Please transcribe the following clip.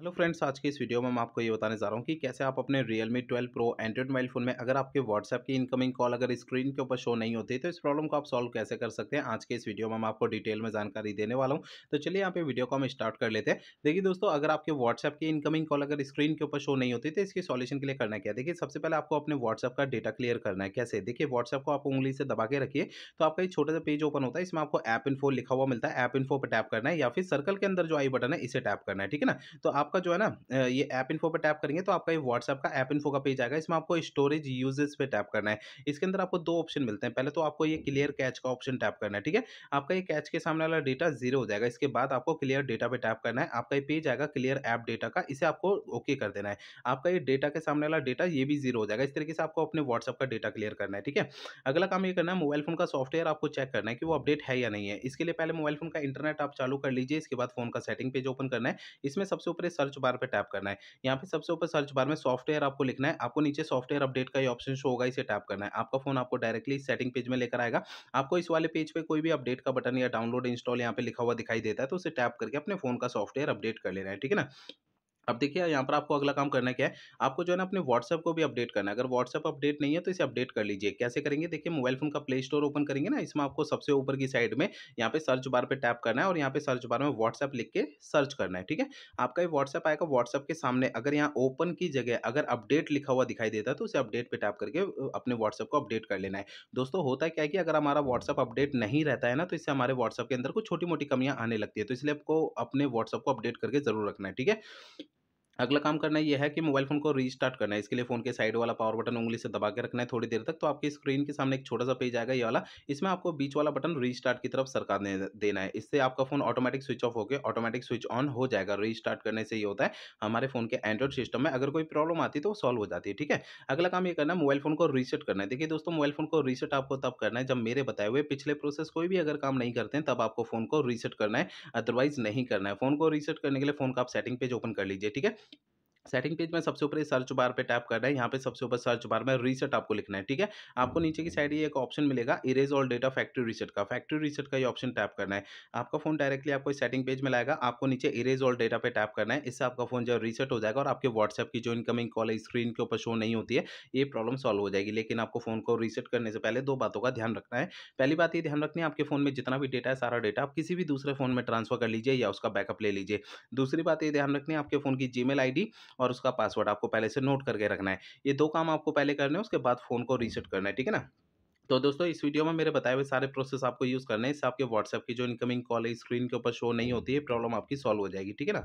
hello friends आज के इस वीडियो में मैं आपको ये बताने जा रहा हूँ कि कैसे आप अपने Realme 12 Pro android mobile phone में अगर आपके WhatsApp की इनकमिंग कॉल अगर स्क्रीन के ऊपर शो नहीं होती तो इस प्रॉब्लम को आप सॉल्व कैसे कर सकते हैं आज के इस वीडियो में मैं आपको डिटेल में जानकारी देने वाला हूँ तो चलिए यहाँ पे वीडियो को हम स्टार्ट कर लेते हैं देखिए दोस्तों अगर आपके व्हाट्सएप की इनकमिंग कॉल अगर स्क्रीन के ऊपर शो नहीं होती तो इसके सॉल्यूशन के लिए करना क्या देखिए सबसे पहले आपको अपने व्हाट्सएप का डेटा क्लियर करना है कैसे देखिए व्हाट्सएप को आप उंगली से दबा के रखिए तो आपका एक छोटा सा पेज ओपन होता है इसमें आपको ऐप इन लिखा हुआ मिलता है ऐप इन पर टैप करना है या फिर सर्कल के अंदर जो आई बटन है इसे टैप करना है ठीक है ना तो आप आपका जो है ना ये ऐप इन्फो पर टैप करेंगे तो आपका ये व्हाट्सअप का ऐप इन्फो का पेज आएगा इसमें आपको स्टोरेज यूजेस पे टैप करना है इसके अंदर आपको दो ऑप्शन मिलते हैं पहले तो आपको ये क्लियर कैच का ऑप्शन टैप करना है ठीक है आपका ये कैच के सामने वाला डेटा जीरो हो जाएगा इसके बाद आपको क्लियर डेटा पे टैप करना है आपका ये पेज आएगा क्लियर ऐप डेटा का इसे आपको ओके कर देना है आपका ये डेटा के सामने वाला डेटा ये भी जीरो हो जाएगा इस तरीके से आपको अपने व्हाट्सअप का डेटा क्लियर करना है ठीक है अगला काम ये करना है मोबाइल फोन का सॉफ्टवेयर आपको चेक करना है कि वो अपडेट है या नहीं है इसके लिए पहले मोबाइल फोन का इंटरनेट आप चालू कर लीजिए इसके बाद फोन का सेटिंग पेज ओपन करना है इसमें सबसे ऊपर सर्च बार पे टैप करना है यहाँ पे सबसे ऊपर सर्च बार में सॉफ्टवेयर आपको लिखना है आपको नीचे सॉफ्टवेयर अपडेट का ये ऑप्शन शो होगा इसे टैप करना है आपका फोन आपको डायरेक्टली सेटिंग पेज में लेकर आएगा आपको इस वाले पेज पे कोई भी अपडेट का बटन या डाउनलोड इंस्टॉल यहाँ पे लिखा हुआ दिखाई देता है तो उसे टैप करके अपने फोन का सॉफ्टवेयर अपडेट कर लेना है ठीक है ना अब देखिए यहाँ पर आपको अगला काम करना क्या है आपको जो है ना अपने व्हाट्सअप को भी अपडेट करना है अगर व्हाट्सअप अपडेट नहीं है तो इसे अपडेट कर लीजिए कैसे करेंगे देखिए मोबाइल फोन का प्ले स्टोर ओपन करेंगे ना इसमें आपको सबसे ऊपर की साइड में यहाँ पे सर्च बार पे टैप करना है और यहाँ पे सर्च बार में व्हाट्सअप लिख के सर्च करना है ठीक है आपका भी व्हाट्सअप आएगा व्हाट्सअप के सामने अगर यहाँ ओपन की जगह अगर अपडेट लिखा हुआ दिखाई देता है तो उसे अपडेट पर टैप करके अपने व्हाट्सअप को अपडेट कर लेना है दोस्तों होता है क्या कि अगर हमारा व्हाट्सअप अपडेट नहीं रहता है ना तो इससे हमारे व्हाट्सअप के अंदर कुछ छोटी मोटी कमियाँ आने लगती है तो इसलिए आपको अपने व्हाट्सअप को अपडेट करके जरूर रखना है ठीक है अगला काम करना यह है कि मोबाइल फोन को रीस्टार्ट करना है इसके लिए फोन के साइड वाला पावर बटन उंगली से दबा के रखना है थोड़ी देर तक तो आपकी स्क्रीन के सामने एक छोटा सा पेज आएगा ये वाला इसमें आपको बीच वाला बटन रीस्टार्ट की तरफ सरकार ने देना है इससे आपका फोन ऑटोमेटिक स्विच ऑफ होकर ऑटोमेटिक स्विच ऑन हो जाएगा रीस्टार्ट करने से ही होता है हमारे फोन के एंड्रॉइड सिस्टम में अगर कोई प्रॉब्लम आती है तो सॉल्व हो जाती है ठीक है अगला काम ये करना है मोबाइल फोन को रीसेट करना है देखिए दोस्तों मोबाइल फोन को रीसेट आपको तब करना है जब मेरे बताए हुए पिछले प्रोसेस कोई भी अगर काम नहीं करते हैं तब आपको फोन को रीसेट करना है अदरवाइज नहीं करना है फोन को रीसेट करने के लिए फोन का आप सेटिंग पेज ओपन कर लीजिए ठीक है सेटिंग पेज में सबसे ऊपर सर्च बार पे टैप करना है यहाँ पे सबसे ऊपर सर्च बार में रीसेट आपको लिखना है ठीक है आपको नीचे की साइड ये एक ऑप्शन मिलेगा erase all data factory reset का फैक्ट्री रीसेट का ये ऑप्शन टैप करना है आपका फोन डायरेक्टली आपको सेटिंग पेज में लाएगा आपको नीचे इरेज ऑल डेटा पे टैप करना है इससे आपका फोन जो रीसेट हो जाएगा और आपके व्हाट्सएप की जो इनकमिंग कॉल है स्क्रीन के ऊपर शो नहीं होती है ये प्रॉब्लम सॉल्व हो जाएगी लेकिन आपको फोन को रीसेट करने से पहले दो बातों का ध्यान रखना है पहली बात ये ध्यान रखनी है आपके फोन में जितना भी डेटा है सारा डेटा आप किसी भी दूसरे फोन में ट्रांसफर कर लीजिए या उसका बैकअप ले लीजिए दूसरी बात ये ध्यान रखनी है आपके फोन की जी मेल और उसका पासवर्ड आपको पहले से नोट करके रखना है ये दो काम आपको पहले करने हैं उसके बाद फ़ोन को रीसेट करना है ठीक है ना तो दोस्तों इस वीडियो में मेरे बताए हुए सारे प्रोसेस आपको यूज़ करने हैं इससे आपके व्हाट्सएप की जो इनकमिंग कॉल है स्क्रीन के ऊपर शो नहीं होती है प्रॉब्लम आपकी सॉल्व हो जाएगी ठीक है ना